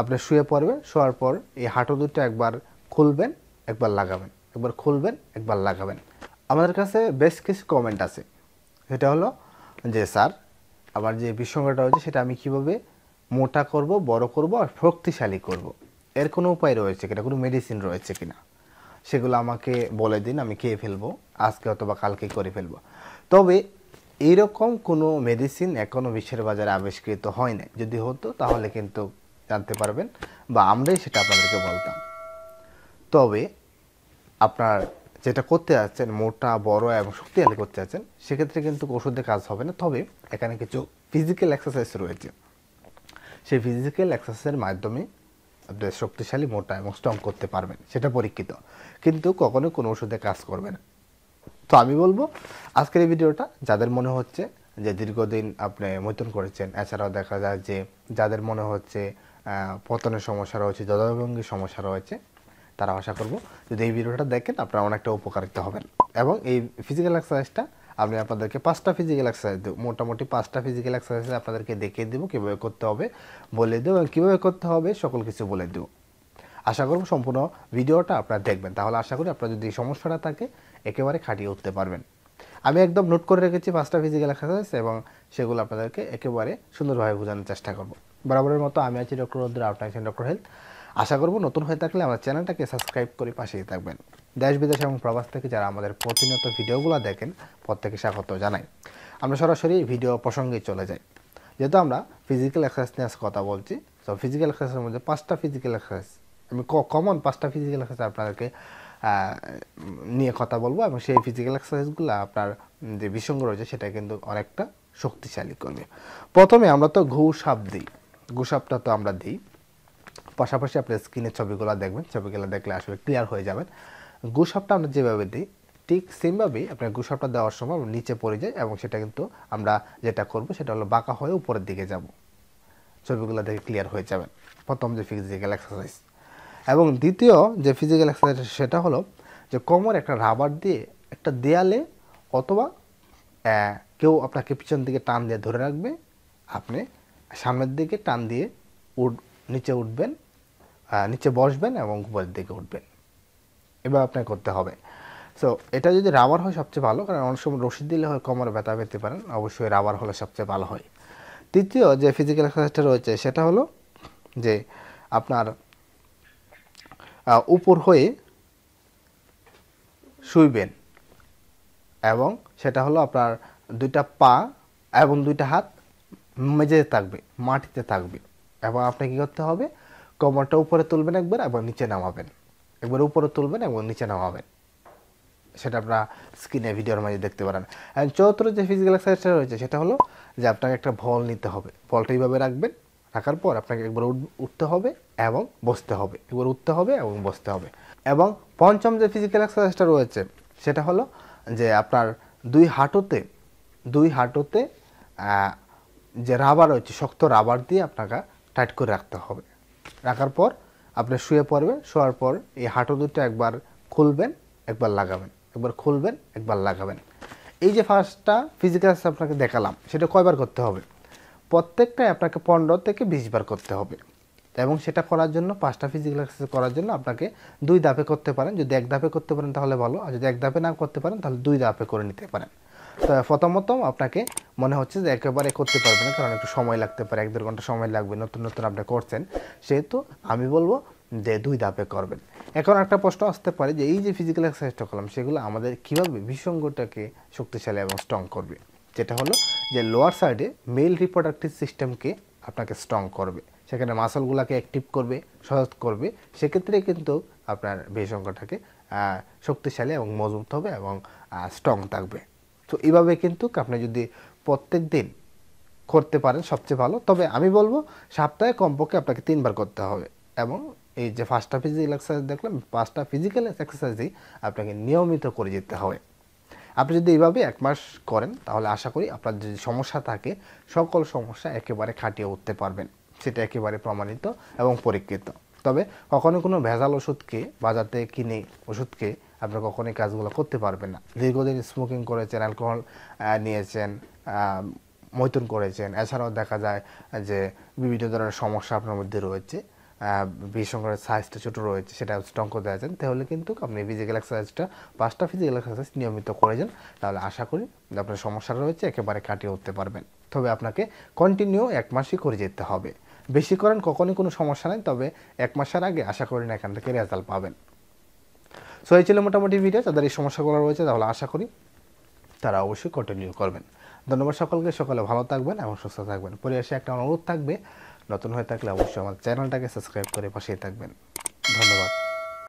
আপনি শুয়ে পড়বেন শোয়ার পর এই হাঁটু দুটো একবার খুলবেন একবার লাগাবেন একবার খুলবেন একবার লাগাবেন আমাদের কাছে বেশ কিছু কমেন্ট আছে সেটা হলো যে স্যার আমার যে বিসঙ্গটা হয়েছে সেটা আমি কিভাবে মোটা করব বড় করব আর শক্তিশালী করব। এর কোনো উপায় রয়েছে কিনা কোনো মেডিসিন রয়েছে কিনা সেগুলো আমাকে বলে দিন আমি খেয়ে ফেলবো আজকে অথবা কালকে করে ফেলবো তবে এইরকম কোনো মেডিসিন এখনও বিশ্বের বাজারে আবিষ্কৃত হয় না যদি হতো তাহলে কিন্তু জানতে পারবেন বা আমরাই সেটা আপনাদেরকে বলতাম তবে আপনার যেটা করতে যাচ্ছেন মোটা বড় এবং শক্তিশালী করতে যাচ্ছেন সেক্ষেত্রে কিন্তু ওষুধে কাজ হবে না তবে এখানে কিছু ফিজিক্যাল এক্সারসাইজ রয়েছে সেই ফিজিক্যাল এক্সারসাইজের মাধ্যমে আপনি শক্তিশালী মোটা এবং স্ট্রং করতে পারবেন সেটা পরীক্ষিত কিন্তু কখনো কোনো ওষুধে কাজ করবে না তো আমি বলবো আজকের এই ভিডিওটা যাদের মনে হচ্ছে যে দীর্ঘদিন আপনি মৈতন করেছেন এছাড়াও দেখা যায় যে যাদের মনে হচ্ছে পতনের সমস্যা রয়েছে জলভঙ্গির সমস্যা রয়েছে তারা আশা করব যদি এই ভিডিওটা দেখেন আপনারা অনেকটা উপকারিত হবেন এবং এই ফিজিক্যাল এক্সারসাইজটা আমি আপনাদেরকে পাঁচটা ফিজিক্যাল এক্সারসাইজ দেবো মোটামুটি পাঁচটা ফিজিক্যাল এক্সারসাইজ আপনাদেরকে দেখিয়ে দেবো কীভাবে করতে হবে বলে দেবো এবং কীভাবে করতে হবে সকল কিছু বলে দেবো আশা করব সম্পূর্ণ ভিডিওটা আপনারা দেখবেন তাহলে আশা করি আপনার যদি সমস্যাটা থাকে একেবারে খাটিয়ে উঠতে পারবেন আমি একদম নোট করে রেখেছি পাঁচটা ফিজিক্যাল এক্সারসাইজ এবং সেগুলো আপনাদেরকে একেবারে সুন্দরভাবে বোঝানোর চেষ্টা করবো বরাবরের মতো আমি আছি ডক্টর রৌদ্র আপনার আছেন ডক্টর হেলথ আশা করব নতুন হয়ে থাকলে আমার চ্যানেলটাকে সাবস্ক্রাইব করে পাশেই থাকবেন দেশ বিদেশ এবং প্রবাস থেকে যারা আমাদের প্রতিনিয়ত ভিডিওগুলো দেখেন প্রত্যেকে স্বাগত জানাই আমরা সরাসরি ভিডিও প্রসঙ্গে চলে যাই যেহেতু আমরা ফিজিক্যাল এক্সারসাইজ নিয়ে কথা বলছি তো ফিজিক্যাল এক্সারসাইজের মধ্যে পাঁচটা ফিজিক্যাল এক্সারসাইজ আমি কমন পাঁচটা ফিজিক্যাল এক্সারসাইজ আপনাদেরকে নিয়ে কথা বলবো এবং সেই ফিজিক্যাল এক্সারসাইজগুলো আপনার যে বিসঙ্গ রয়েছে সেটা কিন্তু অনেকটা শক্তিশালী করবে প্রথমে আমরা তো ঘৌ সাপ দিই গোসাপটা তো আমরা দিই পাশাপাশি আপনার স্ক্রিনের ছবিগুলো দেখবেন ছবিগুলো দেখলে আসলে ক্লিয়ার হয়ে যাবেন গোসাপটা আমরা যেভাবে দিই ঠিক সেমভাবেই আপনার গুসাপটা দেওয়ার সময় নিচে পড়ে যায় এবং সেটা কিন্তু আমরা যেটা করব সেটা হলো বাঁকা হয়ে উপরের দিকে যাব ছবিগুলো দেখে ক্লিয়ার হয়ে যাবেন প্রথম যে ফিজিক্যাল এক্সারসাইজ এবং দ্বিতীয় যে ফিজিক্যাল এক্সারসাইজ সেটা হলো যে কোমর একটা রাবার দিয়ে একটা দেয়ালে অথবা কেউ আপনাকে পিছন দিকে টান দিয়ে ধরে রাখবে আপনি সামনের দিকে টান দিয়ে উঠ নিচে উঠবেন নিচে বসবেন এবং উপরের দিকে উঠবেন এবার আপনাকে করতে হবে সো এটা যদি রাবার হয় সবচেয়ে ভালো কারণ অনেক সময় রশিদ দিলে হয় কোমরে ব্যথা পেতে পারেন অবশ্যই রাবার হলে সবচেয়ে ভালো হয় তৃতীয় যে ফিজিক্যাল এক্সারসাইজটা রয়েছে সেটা হলো যে আপনার উপর হয়ে শুইবেন এবং সেটা হলো আপনার দুইটা পা এবং দুইটা হাত মেঝেতে থাকবে মাটিতে থাকবে এবং আপনি কী করতে হবে কোমরটা উপরে তুলবেন একবার এবং নিচে নামাবেন একবার উপরে তুলবেন এবং নিচে নামাবেন সেটা আপনারা স্ক্রিনে ভিডিওর মাঝে দেখতে পারেন অ্যান্ড চতুর্থ যে ফিজিক্যাল এক্সারসাইজটা রয়েছে সেটা হলো যে আপনাকে একটা ভল নিতে হবে ভলটা এইভাবে রাখবেন রাখার পর আপনাকে একবার উঠতে হবে এবং বসতে হবে একবার উঠতে হবে এবং বসতে হবে এবং পঞ্চম যে ফিজিক্যাল এক্সারসাইজটা রয়েছে সেটা হলো যে আপনার দুই হাঁটুতে দুই হাঁটুতে যে রাবার রয়েছে শক্ত রাবার দিয়ে আপনাকে টাইট করে রাখতে হবে রাখার পর আপনি শুয়ে পড়বেন শোয়ার পর এই হাঁটু দুটো একবার খুলবেন একবার লাগাবেন একবার খুলবেন একবার লাগাবেন এই যে ফার্স্টটা ফিজিক্যাল আপনাকে দেখালাম সেটা কয়বার করতে হবে প্রত্যেকটাই আপনাকে পনেরো থেকে বিশ বার করতে হবে এবং সেটা করার জন্য পাঁচটা ফিজিক্যাল এক্সারসাইজ করার জন্য আপনাকে দুই ধাপে করতে পারেন যদি এক ধাপে করতে পারেন তাহলে ভালো আর যদি এক ধাপে না করতে পারেন তাহলে দুই ধাপে করে নিতে পারেন প্রথমত আপনাকে মনে হচ্ছে যে একেবারে করতে পারবে না কারণ একটু সময় লাগতে পারে এক দেড় ঘন্টা সময় লাগবে নতুন নতুন আপনি করছেন সেহেতু আমি বলবো যে দুই ধাপে করবেন এখন একটা প্রশ্ন আসতে পারে যে এই যে ফিজিক্যাল এক্সারসাইজটা করলাম সেগুলো আমাদের কীভাবে বিসঙ্গটাকে শক্তিশালী এবং স্ট্রং করবে যেটা হলো যে লোয়ার সাইডে মেল রিপ্রোডাক্টিভ সিস্টেমকে আপনাকে স্ট্রং করবে সেখানে মাসলগুলোকে অ্যাক্টিভ করবে সহজ করবে সেক্ষেত্রে কিন্তু আপনার বিসঙ্গটাকে শক্তিশালী এবং মজবুত হবে এবং স্ট্রং থাকবে তো এভাবে কিন্তু আপনি যদি প্রত্যেক দিন করতে পারেন সবচেয়ে ভালো তবে আমি বলবো সপ্তাহে কমপক্ষে আপনাকে তিনবার করতে হবে এবং এই যে ফার্স্টটা ফিজিক্যাল এক্সারসাইজ দেখলাম পাঁচটা ফিজিক্যাল এক্সারসাইজই আপনাকে নিয়মিত করে যেতে হবে আপনি যদি এইভাবে এক মাস করেন তাহলে আশা করি আপনার যদি সমস্যা থাকে সকল সমস্যা একেবারে খাটিয়ে উঠতে পারবেন সেটা একেবারে প্রমাণিত এবং পরীক্ষিত তবে কখনো কোনো ভেজাল ওষুধকে বাজার থেকে কিনে ওষুধকে আপনি কখনোই কাজগুলো করতে পারবেন না দীর্ঘদিন স্মোকিং করেছেন অ্যালকোহল নিয়েছেন মৈতন করেছেন এছাড়াও দেখা যায় যে বিভিন্ন ধরনের সমস্যা আপনার মধ্যে রয়েছে বিসঙ্গের সাইজটা ছোটো রয়েছে সেটা স্ট্রংক দেওয়া যান তাহলে কিন্তু আপনি ফিজিক্যাল এক্সারসাইজটা পাঁচটা ফিজিক্যাল এক্সারসাইজ নিয়মিত করে যান তাহলে আশা করি আপনার সমস্যা রয়েছে একেবারে কাটিয়ে উঠতে পারবেন তবে আপনাকে কন্টিনিউ এক মাসই করে যেতে হবে বেশি করেন কখনই কোনো সমস্যা নেই তবে এক মাসের আগে আশা করি না এখান থেকে রেজাল্ট পাবেন সো এই ছিল মোটামুটি ভিডিও যাদের এই সমস্যাগুলো রয়েছে তাহলে আশা করি তারা অবশ্যই কন্টিনিউ করবেন ধন্যবাদ সকলকে সকালে ভালো থাকবেন এবং সুস্থ থাকবেন পরিবেশে একটা অনুরোধ থাকবে নতুন হয়ে থাকলে অবশ্যই আমার চ্যানেলটাকে সাবস্ক্রাইব করে পাশেই থাকবেন ধন্যবাদ